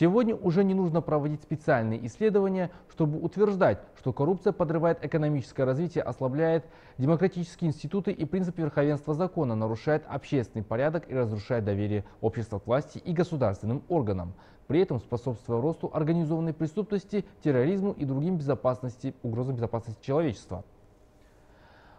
Сегодня уже не нужно проводить специальные исследования, чтобы утверждать, что коррупция подрывает экономическое развитие, ослабляет демократические институты и принципы верховенства закона, нарушает общественный порядок и разрушает доверие общества к власти и государственным органам, при этом способствуя росту организованной преступности, терроризму и другим безопасности, угрозам безопасности человечества.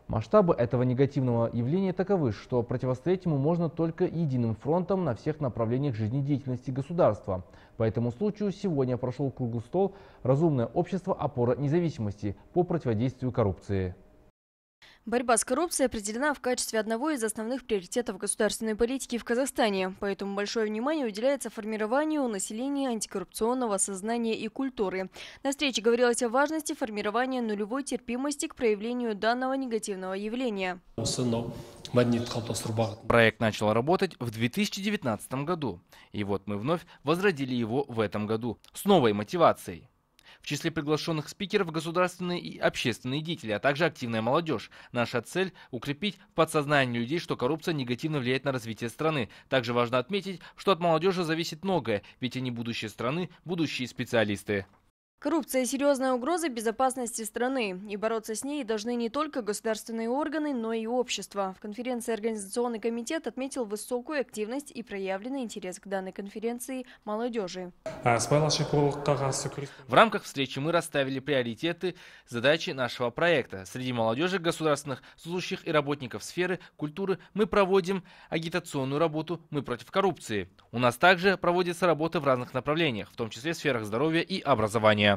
Масштабы этого негативного явления таковы, что противостоять ему можно только единым фронтом на всех направлениях жизнедеятельности государства. По этому случаю сегодня прошел круглый стол «Разумное общество. Опора независимости» по противодействию коррупции. Борьба с коррупцией определена в качестве одного из основных приоритетов государственной политики в Казахстане, поэтому большое внимание уделяется формированию у населения антикоррупционного сознания и культуры. На встрече говорилось о важности формирования нулевой терпимости к проявлению данного негативного явления. Проект начал работать в 2019 году, и вот мы вновь возродили его в этом году с новой мотивацией. В числе приглашенных спикеров государственные и общественные деятели, а также активная молодежь. Наша цель – укрепить в подсознании людей, что коррупция негативно влияет на развитие страны. Также важно отметить, что от молодежи зависит многое, ведь они будущее страны, будущие специалисты. Коррупция – серьезная угроза безопасности страны, и бороться с ней должны не только государственные органы, но и общество. В конференции Организационный комитет отметил высокую активность и проявленный интерес к данной конференции молодежи. А в рамках встречи мы расставили приоритеты задачи нашего проекта. Среди молодежи, государственных служащих и работников сферы культуры мы проводим агитационную работу «Мы против коррупции». У нас также проводится работа в разных направлениях, в том числе в сферах здоровья и образования.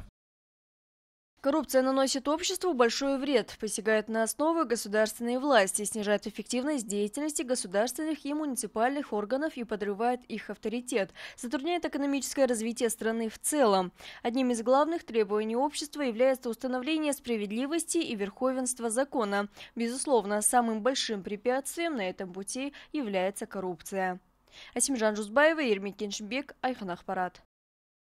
Коррупция наносит обществу большой вред, посягает на основы государственной власти, снижает эффективность деятельности государственных и муниципальных органов и подрывает их авторитет, затрудняет экономическое развитие страны в целом. Одним из главных требований общества является установление справедливости и верховенства закона. Безусловно, самым большим препятствием на этом пути является коррупция. Асимжан Жузбаева, Ермик Кеншбек, Айхан Ахпарат.